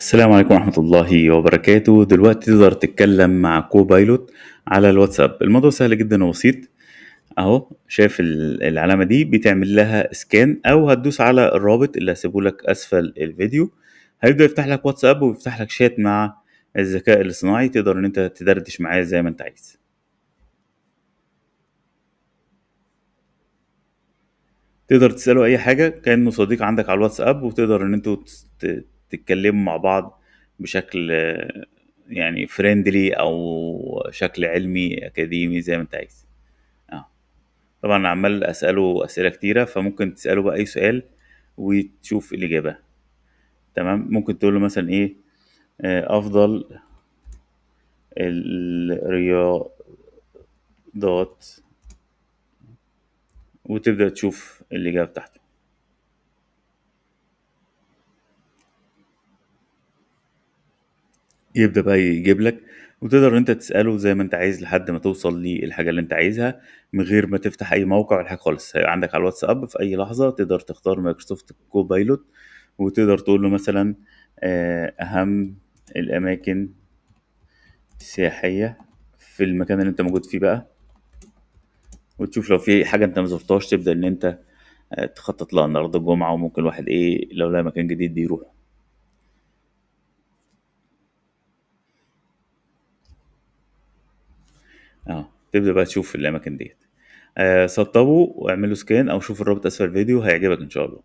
السلام عليكم ورحمة الله وبركاته دلوقتي تقدر تتكلم مع كوبايلوت على الواتساب الموضوع سهل جدا وبسيط اهو شايف العلامة دي بتعمل لها سكان او هتدوس على الرابط اللي هسيبه لك اسفل الفيديو هيبدأ يفتح لك واتساب ويفتح لك شات مع الذكاء الاصطناعي تقدر ان انت تدردش معاه زي ما انت عايز تقدر تسأله أي حاجة كأنه صديق عندك على الواتساب وتقدر إن أنتوا تتكلموا مع بعض بشكل يعني فريندلي او شكل علمي اكاديمي زي ما انت عايز اه طبعا عمال اساله اسئله كتيره فممكن تساله بقى اي سؤال وتشوف الاجابه تمام ممكن تقول له مثلا ايه آه، افضل الرياضات وتبدا تشوف الاجابه بتاعته يبدأ بقى يجيب لك وتقدر إن أنت تسأله زي ما أنت عايز لحد ما توصل للحاجة اللي أنت عايزها من غير ما تفتح أي موقع ولا حاجة خالص هيبقى عندك على الواتساب في أي لحظة تقدر تختار مايكروسوفت كوبايلوت وتقدر تقول له مثلا آه، أهم الأماكن السياحية في المكان اللي أنت موجود فيه بقى وتشوف لو في حاجة أنت ما تبدأ إن أنت آه، تخطط لها النهارده الجمعة وممكن الواحد إيه لو لا مكان جديد بيروح اه تبدا بقى تشوف الاماكن ديت آه سطبه واعمله سكان او شوف الرابط اسفل الفيديو هيعجبك ان شاء الله